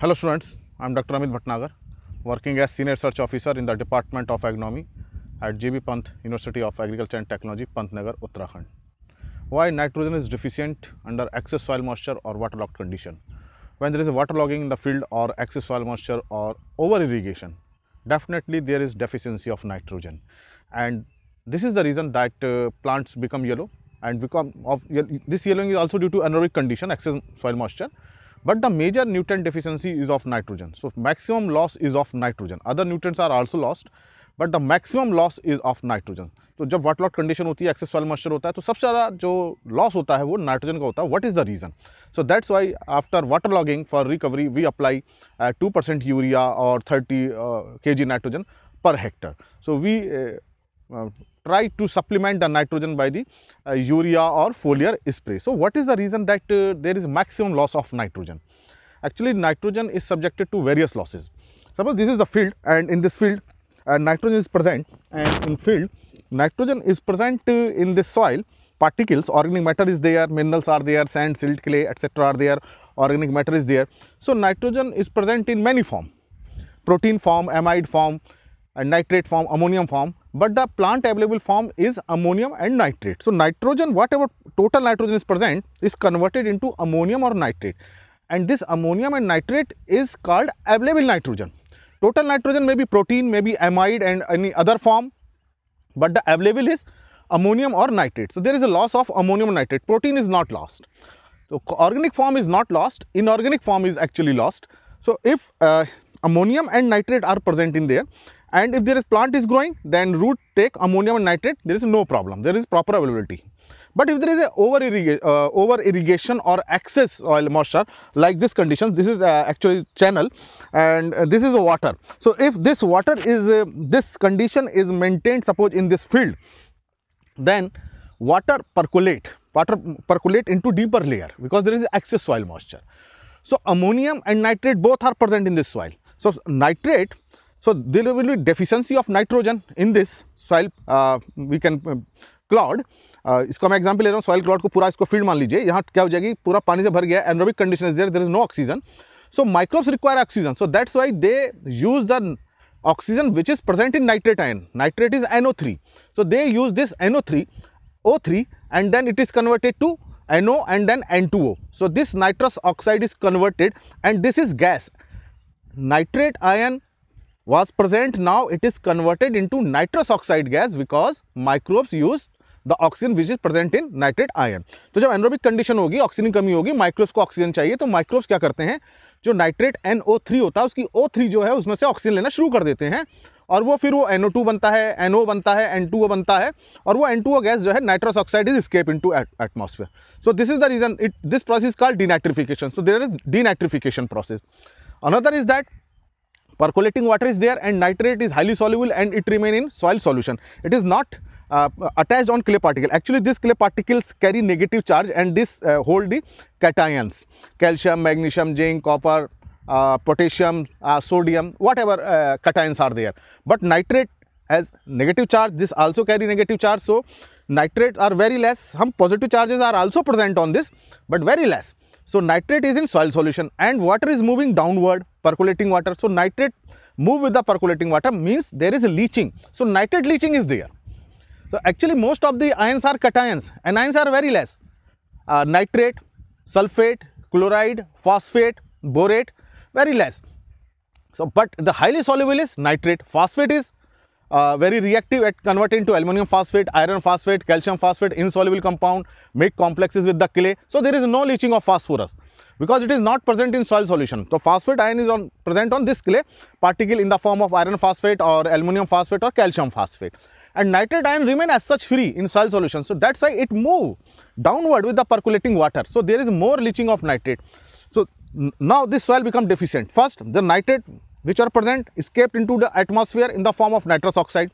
Hello students, I am Dr. Amit Bhatnagar, working as Senior Research Officer in the Department of Agronomy at JB Pant University of Agriculture and Technology, Pantnagar, Uttarakhand. Why nitrogen is deficient under excess soil moisture or waterlogged condition? When there is waterlogging in the field or excess soil moisture or over irrigation, definitely there is deficiency of nitrogen. And this is the reason that uh, plants become yellow and become of, this yellowing is also due to anaerobic condition, excess soil moisture but the major nutrient deficiency is of nitrogen. So, maximum loss is of nitrogen. Other nutrients are also lost, but the maximum loss is of nitrogen. So, when wet lot condition is excess soil moisture, so the most loss hota hai, nitrogen. What is the reason? So, that is why after water logging for recovery, we apply 2% uh, urea or 30 uh, kg nitrogen per hectare. So, we uh, try to supplement the nitrogen by the uh, urea or foliar spray. So what is the reason that uh, there is maximum loss of nitrogen? Actually nitrogen is subjected to various losses. Suppose this is the field and in this field uh, nitrogen is present and in field nitrogen is present uh, in this soil particles organic matter is there minerals are there sand silt clay etc are there organic matter is there. So nitrogen is present in many form protein form amide form and nitrate form ammonium form but the plant available form is ammonium and nitrate. So nitrogen, whatever total nitrogen is present, is converted into ammonium or nitrate. And this ammonium and nitrate is called available nitrogen. Total nitrogen may be protein, may be amide and any other form, but the available is ammonium or nitrate. So there is a loss of ammonium and nitrate. Protein is not lost. So organic form is not lost, inorganic form is actually lost. So if uh, ammonium and nitrate are present in there, and if there is plant is growing then root take ammonium and nitrate there is no problem there is proper availability but if there is a over, -irriga uh, over irrigation or excess soil moisture like this condition, this is uh, actually channel and uh, this is water. So if this water is, uh, this condition is maintained suppose in this field, then water percolate, water percolate into deeper layer because there is excess soil moisture. So ammonium and nitrate both are present in this soil. So nitrate so there will be deficiency of nitrogen in this soil uh, we can clod uh, इसको मैं example ले रहा हूँ soil Claude को पूरा इसको field मान लीजिए यहाँ क्या हो जाएगी पूरा पानी से भर गया anaerobic condition is there there is no oxygen so microbes require oxygen so that's why they use the oxygen which is present in nitrate ion nitrate is NO three so they use this NO three O three and then it is converted to NO and then N2O. So this nitrous oxide is converted and this is gas. Nitrate ion was present now it is converted into nitrous oxide gas because microbes use the oxygen which is present in nitrate ion तो जब anaerobic condition होगी oxygen कमी होगी microbes को oxygen चाहिए तो microbes क्या करते हैं जो नाइट्रेट NO3 होता है उसकी O3 जो है उसमें से ऑक्सीजन लेना शुरू कर देते हैं और वो फिर वो NO2 बनता है NO बनता है N2O बनता है और वो N2O गैस जो है nitrous oxide is escape into atmosphere so this is the reason it this process called denitrification so there is denitrification process another is that Percolating water is there and nitrate is highly soluble and it remain in soil solution. It is not uh, attached on clay particle. Actually, these clay particles carry negative charge and this uh, hold the cations, calcium, magnesium, zinc, copper, uh, potassium, uh, sodium, whatever uh, cations are there. But nitrate has negative charge. This also carry negative charge. So, nitrates are very less. Some positive charges are also present on this, but very less. So nitrate is in soil solution and water is moving downward, percolating water. So nitrate move with the percolating water means there is leaching. So nitrate leaching is there. So actually most of the ions are cations and ions are very less. Uh, nitrate, sulfate, chloride, phosphate, borate, very less. So but the highly soluble is nitrate, phosphate is uh, very reactive at converting to aluminum phosphate, iron phosphate, calcium phosphate, insoluble compound, make complexes with the clay. So, there is no leaching of phosphorus because it is not present in soil solution. So, phosphate ion is on, present on this clay particle in the form of iron phosphate or aluminum phosphate or calcium phosphate and nitrate ion remain as such free in soil solution. So, that is why it move downward with the percolating water. So, there is more leaching of nitrate. So, now this soil become deficient. First, the nitrate which are present escaped into the atmosphere in the form of nitrous oxide.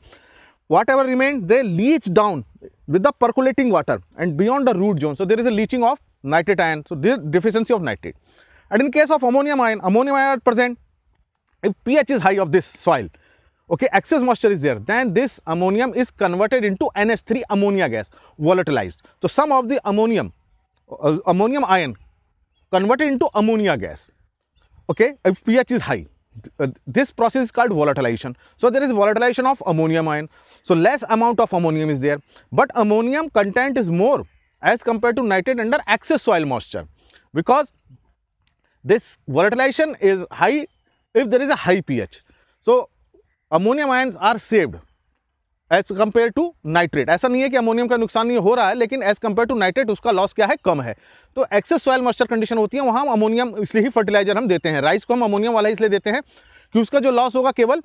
Whatever remained, they leach down with the percolating water and beyond the root zone. So, there is a leaching of nitrate ion. So, this deficiency of nitrate. And in case of ammonium ion, ammonium ion are present. If pH is high of this soil, okay, excess moisture is there, then this ammonium is converted into NH3 ammonia gas, volatilized. So, some of the ammonium, uh, ammonium ion converted into ammonia gas, okay, if pH is high uh, this process is called volatilization. So there is volatilization of ammonium ion. So less amount of ammonium is there, but ammonium content is more as compared to nitrate under excess soil moisture because this volatilization is high if there is a high pH. So ammonium ions are saved as compare to nitrate ऐसा नहीं है कि ammonium का नुकसान नहीं हो रहा है लेकिन एज कम्पेयर टू नाइट्रेट उसका लॉस क्या है कम है तो एक्सेस सॉयल मॉइस्चर कंडीशन होती है वहाँ हम अमोनियम इसलिए ही फर्टिलाइजर हम देते हैं राइस को हम अमोनियम वाला इसलिए देते हैं कि उसका जो लॉस होगा केवल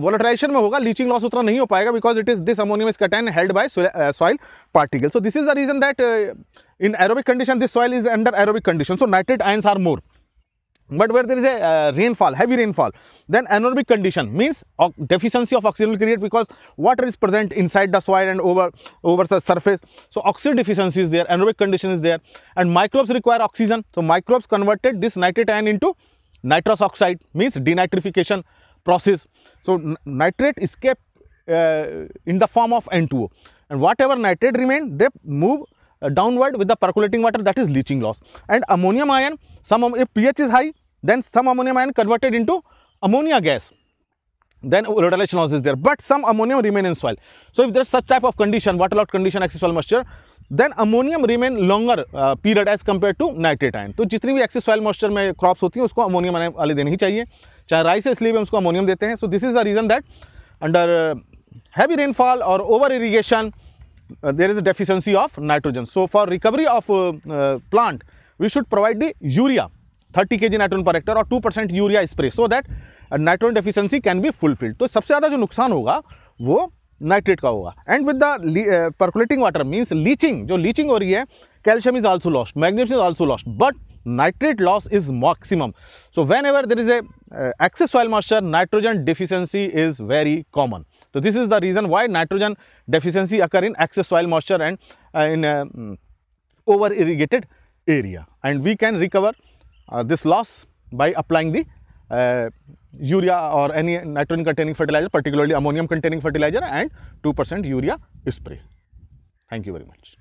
वोलेटराइजेशन में होगा लीचिंग लॉस उतना नहीं हो पाएगा because it is this ammonium is cation held by soil particle so this is the reason that in aerobic condition this soil is under aerobic condition so nitrate ions are more But where there is a uh, rainfall, heavy rainfall, then anaerobic condition means deficiency of oxygen will create because water is present inside the soil and over, over the surface. So, oxygen deficiency is there, anaerobic condition is there and microbes require oxygen. So, microbes converted this nitrate ion into nitrous oxide means denitrification process. So, nitrate escape uh, in the form of N2O and whatever nitrate remain they move downward with the percolating water that is leaching loss and ammonium ion some if pH is high then some ammonium ion converted into ammonia gas then rodilation loss is there but some ammonium remain in soil so if there is such type of condition waterlogged condition excess soil moisture then ammonium then ammonium remain longer period as compare to nitrate ion तो जितनी भी excess soil moisture में crops होती हैं उसको ammonium वाले देनी ही चाहिए चाहे राइस है इसलिए भी उसको अमोनियम देते हैं so this is the reason that under heavy rainfall और over irrigation there is a deficiency of nitrogen. So for recovery of uh, uh, plant, we should provide the urea, 30 kg nitrogen per hectare or 2% urea spray so that nitrogen nitrogen deficiency can be so, sabse zyada jo nuksan hoga wo nitrate ka hoga and with the uh, percolating water means leaching jo leaching ho rahi hai calcium is also lost, magnesium is also lost, but nitrate loss is maximum. So whenever there is a uh, excess soil moisture, nitrogen deficiency is very common. So this is the reason why nitrogen deficiency occur in excess soil moisture and uh, in uh, over irrigated area. And we can recover uh, this loss by applying the uh, urea or any nitrogen containing fertilizer, particularly ammonium containing fertilizer and 2% urea spray. Thank you very much.